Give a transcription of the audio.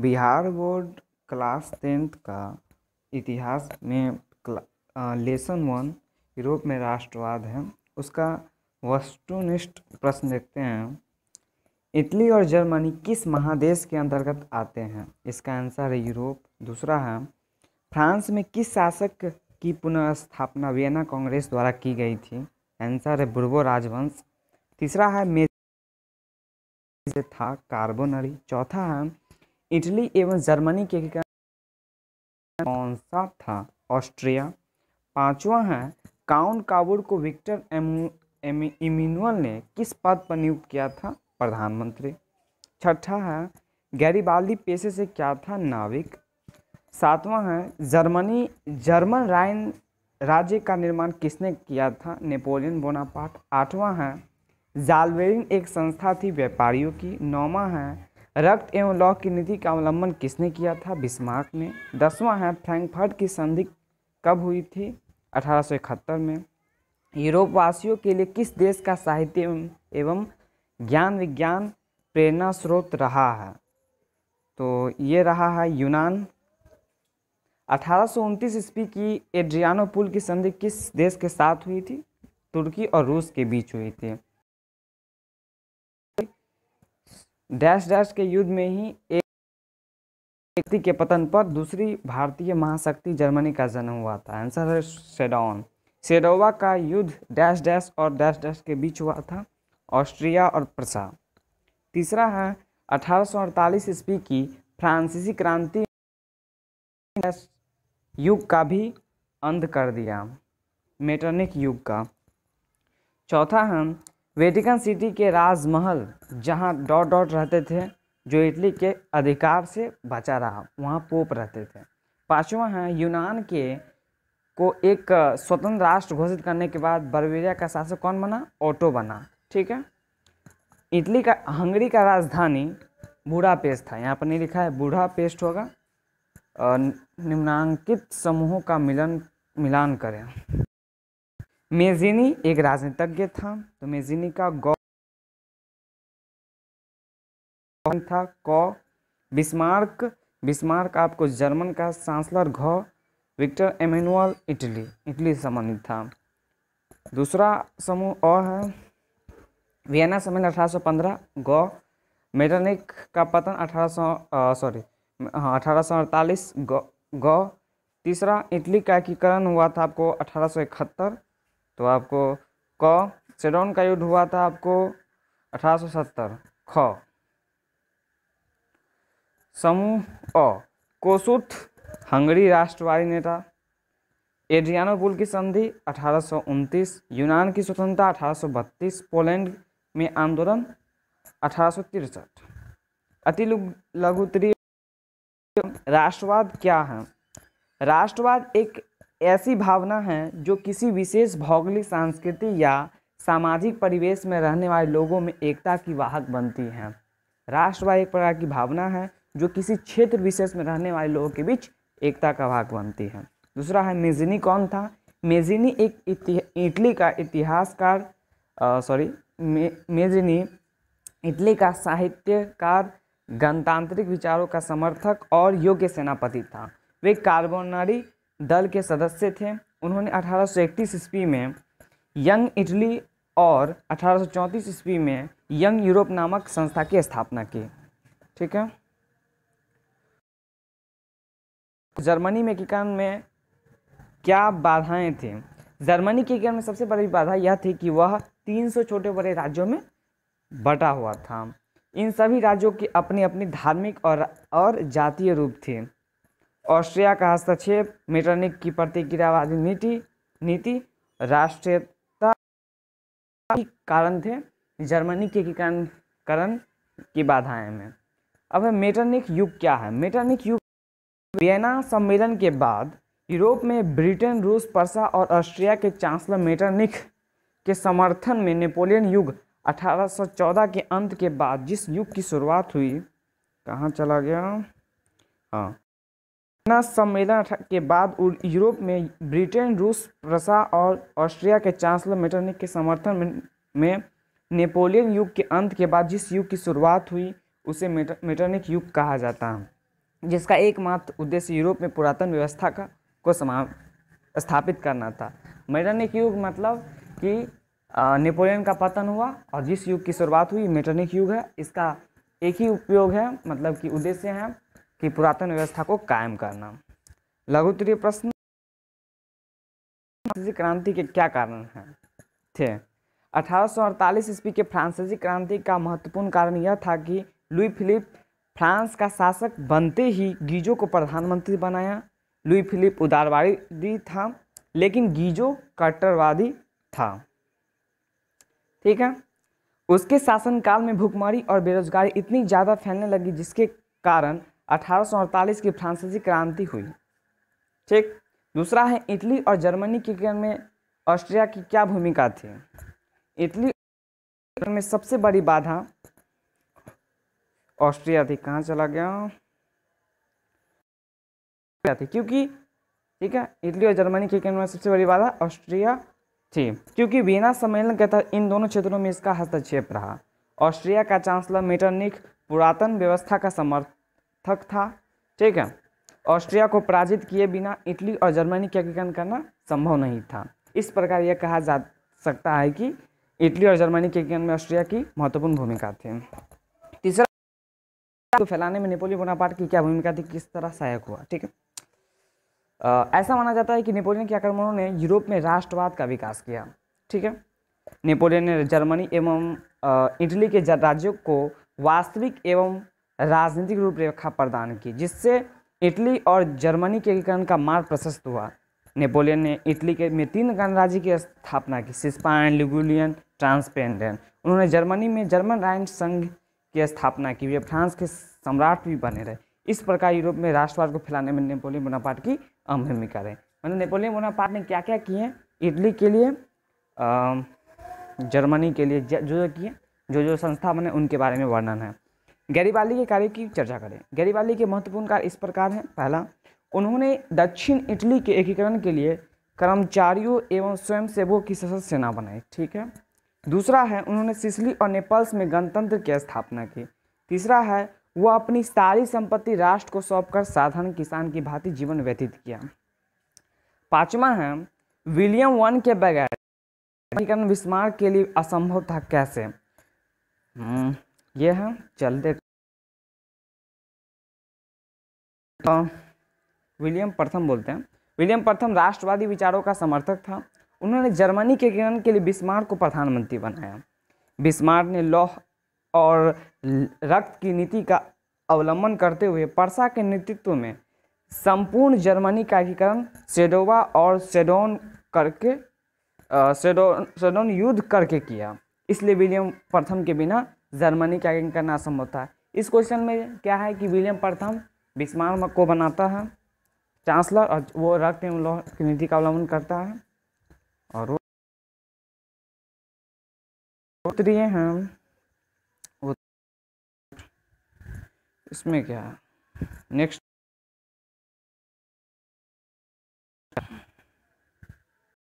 Bihar board class tenth का इतिहास में लेसन वन यूरोप में राष्ट्रवाद है उसका वस्तुनिष्ठ प्रश्न देखते हैं इटली और जर्मनी किस महादेश के अंतर्गत आते हैं इसका आंसर है यूरोप दूसरा है फ्रांस में किस शासक की पुनर्स्थापना वियना कांग्रेस द्वारा की गई थी आंसर है बुर्बो राजवंश तीसरा है मेज था कार्बोनरी चौथा है इटली एवं जर्मनी के कौन सा था ऑस्ट्रिया पांचवा है काउंट काबुर को विक्टर इमिनुअल ने किस पद पर नियुक्त किया था प्रधानमंत्री छठा है गैरीबाली पेशे से क्या था नाविक सातवां है जर्मनी जर्मन राइन राज्य का निर्माण किसने किया था नेपोलियन बोनापार्ट आठवां है जालवेरिन एक संस्था थी व्यापारियों की नौवा है रक्त एवं लॉ की नीति का अवलंबन किसने किया था बिस्मार्क ने दसवां है फ्रैंकफर्ट की संधि कब हुई थी अठारह में यूरोप वासियों के लिए किस देश का साहित्य एवं ज्ञान विज्ञान प्रेरणा स्रोत रहा है तो ये रहा है यूनान अठारह ईस्वी की एड्रियानो पुल की संधि किस देश के साथ हुई थी तुर्की और रूस के बीच हुई थी डैश डैश के युद्ध में ही एक शक्ति के पतन पर दूसरी भारतीय महाशक्ति जर्मनी का जन्म हुआ था आंसर है सेडोन सेडोवा का युद्ध डैश डैश और डैश डैश के बीच हुआ था ऑस्ट्रिया और प्रसा तीसरा है अठारह ईस्वी की फ्रांसीसी क्रांति युग का भी अंत कर दिया मेटनिक युग का चौथा है वेटिकन सिटी के राजमहल जहाँ डॉट डॉट रहते थे जो इटली के अधिकार से बचा रहा वहाँ पोप रहते थे पाँचवा है यूनान के को एक स्वतंत्र राष्ट्र घोषित करने के बाद बर्वेरिया का शासक कौन बना ऑटो बना ठीक है इटली का हंगरी का राजधानी बूढ़ा पेस्ट था यहाँ पर नहीं लिखा है बूढ़ा पेस्ट होगा निम्नांकित समूहों का मिलन मिलान करें मेजिनी एक राजनीतिज्ञ था तो मेजिनी का गौ था कौ बिस्मार्क बिस्मार्क आपको जर्मन का चांसलर घ विक्टर एमेनुअल इटली इटली से संबंधित था दूसरा समूह अ है वियना सम्मेलन अठारह सौ पंद्रह गौ मेटरनिक का पतन अठारह सौ सॉरी हाँ, अठारह सौ अड़तालीस गौ तीसरा इटली का एकीकरण हुआ था आपको अठारह सौ इकहत्तर तो आपको क सेडोन का युद्ध हुआ था आपको 1870 ख समूह अ कोसुथ हंगरी राष्ट्रवादी नेता एड्रियानो पुल की संधि अठारह यूनान की स्वतंत्रता अठारह पोलैंड में आंदोलन अठारह अति लघुतरी राष्ट्रवाद क्या है राष्ट्रवाद एक ऐसी भावना है जो किसी विशेष भौगोलिक संस्कृति या सामाजिक परिवेश में रहने वाले लोगों में एकता की वाहक बनती है राष्ट्रवाद एक प्रकार की भावना है जो किसी क्षेत्र विशेष में रहने वाले लोगों के बीच एकता का वाहक बनती है दूसरा है मेजिनी कौन था मेजिनी एक इटली का इतिहासकार सॉरी मे, मेजिनी इटली का साहित्यकार गणतांत्रिक विचारों का समर्थक और योग्य सेनापति था वे कार्बोनरी दल के सदस्य थे उन्होंने अठारह सौ इकतीस ईस्वी में यंग इटली और अठारह सौ चौंतीस ईस्वी में यंग यूरोप नामक संस्था की स्थापना की ठीक है जर्मनी में एकीकरण में क्या बाधाएं थीं जर्मनी के एकीकरण में सबसे बड़ी बाधा यह थी कि वह 300 छोटे बड़े राज्यों में बटा हुआ था इन सभी राज्यों की अपनी अपनी धार्मिक और और जातीय रूप थी ऑस्ट्रिया का हस्तक्षेप मेटरनिक की प्रतिक्रियावादी नीति नीति राष्ट्रीयता के कारण थे जर्मनी के कारण की बाधाएं में अब है मेटरनिक युग क्या है मेटरनिक युग वियना सम्मेलन के बाद यूरोप में ब्रिटेन रूस परसा और ऑस्ट्रिया के चांसलर मेटरनिक के समर्थन में नेपोलियन युग 1814 के अंत के बाद जिस युग की शुरुआत हुई कहाँ चला गया हाँ वियना सम्मेलन के बाद यूरोप में ब्रिटेन रूस रसा और ऑस्ट्रिया के चांसलर मेटरनिक के समर्थन में नेपोलियन युग के अंत के बाद जिस युग की शुरुआत हुई उसे मेटरनिक युग कहा जाता है जिसका एकमात्र उद्देश्य यूरोप में पुरातन व्यवस्था का को समा स्थापित करना था मेटरनिक युग मतलब कि नेपोलियन का पतन हुआ और जिस युग की शुरुआत हुई मेटरनिक युग है इसका एक ही उपयोग है मतलब कि उद्देश्य है कि पुरातन व्यवस्था को कायम करना लघु उत्तरीय प्रश्न फ्रांसीसी क्रांति के क्या कारण हैं थे अठारह ईस्वी के फ्रांसीसी क्रांति का महत्वपूर्ण कारण यह था कि लुई फिलिप फ्रांस का शासक बनते ही गीजो को प्रधानमंत्री बनाया लुई फिलिप उदारवादी था लेकिन गीजो कट्टरवादी था ठीक है उसके शासनकाल में भुखमरी और बेरोजगारी इतनी ज़्यादा फैलने लगी जिसके कारण अठारह की फ्रांसीसी क्रांति हुई ठीक दूसरा है इटली और जर्मनी के में ऑस्ट्रिया की क्या भूमिका थी इटली में सबसे बड़ी बाधा ऑस्ट्रिया थी कहाँ चला गया थी क्योंकि ठीक है इटली और जर्मनी के केंद्र में सबसे बड़ी बाधा ऑस्ट्रिया थी क्योंकि वीना सम्मेलन के तहत इन दोनों क्षेत्रों में इसका हस्तक्षेप रहा ऑस्ट्रिया का चांसलर मेटरनिक पुरातन व्यवस्था का समर्थन थक था ठीक है ऑस्ट्रिया को पराजित किए बिना इटली और जर्मनी के एकीकरण करना संभव नहीं था इस प्रकार यह कहा जा सकता है कि इटली और जर्मनी के एकीकरण में ऑस्ट्रिया की महत्वपूर्ण भूमिका थी तीसरा को फैलाने में नेपोलियन बोनापार्ट की क्या भूमिका थी किस तरह सहायक हुआ ठीक है आ, ऐसा माना जाता है कि नेपोलियन के आक्रमणों ने यूरोप में राष्ट्रवाद का विकास किया ठीक है नेपोलियन ने जर्मनी एवं इटली के राज्यों को वास्तविक एवं राजनीतिक रूपरेखा प्रदान की जिससे इटली और जर्मनी के एकीकरण का मार्ग प्रशस्त हुआ नेपोलियन ने इटली के में तीन गणराज्य की स्थापना की सिस्पाइन लिगुलियन ट्रांसपेंडेंट उन्होंने जर्मनी में जर्मन राइन संघ की स्थापना की वे फ्रांस के सम्राट भी बने रहे इस प्रकार यूरोप में राष्ट्रवाद को फैलाने में नेपोलियन बोनापार्ट की अहम भूमिका रहे मतलब नेपोलियन बोनापार्ट ने क्या क्या किए इटली के लिए जर्मनी के लिए जो जो किए जो जो संस्था बने उनके बारे में वर्णन है गैरीवाली के कार्य की चर्चा करें गैरीवाली के महत्वपूर्ण कार्य इस प्रकार हैं पहला उन्होंने दक्षिण इटली के एकीकरण के लिए कर्मचारियों एवं स्वयंसेवकों की सशस्त्र सेना बनाई ठीक है दूसरा है उन्होंने सिसली और नेपाल्स में गणतंत्र की स्थापना की तीसरा है वह अपनी सारी संपत्ति राष्ट्र को सौंपकर साधारण किसान की भांति जीवन व्यतीत किया पांचवा है विलियम वन के बगैर विस्मार के लिए असंभव था कैसे हम्म, ये हम चलते विलियम प्रथम बोलते हैं विलियम प्रथम राष्ट्रवादी विचारों का समर्थक था उन्होंने जर्मनी के किरण के लिए बिस्मार्क को प्रधानमंत्री बनाया बिस्मार्क ने लौह और रक्त की नीति का अवलंबन करते हुए परसा के नेतृत्व में संपूर्ण जर्मनी का एकीकरण सेडोवा और सेडोन करके सेडोन सेडोन युद्ध करके किया इसलिए विलियम प्रथम के बिना जर्मनी का आगे करना असंभव था इस क्वेश्चन में क्या है कि विलियम प्रथम बिस्मार्क को बनाता है चांसलर और वो रक्त एवं की नीति का अवलंबन करता है और वो उत्तरीय हैं इसमें क्या नेक्स्ट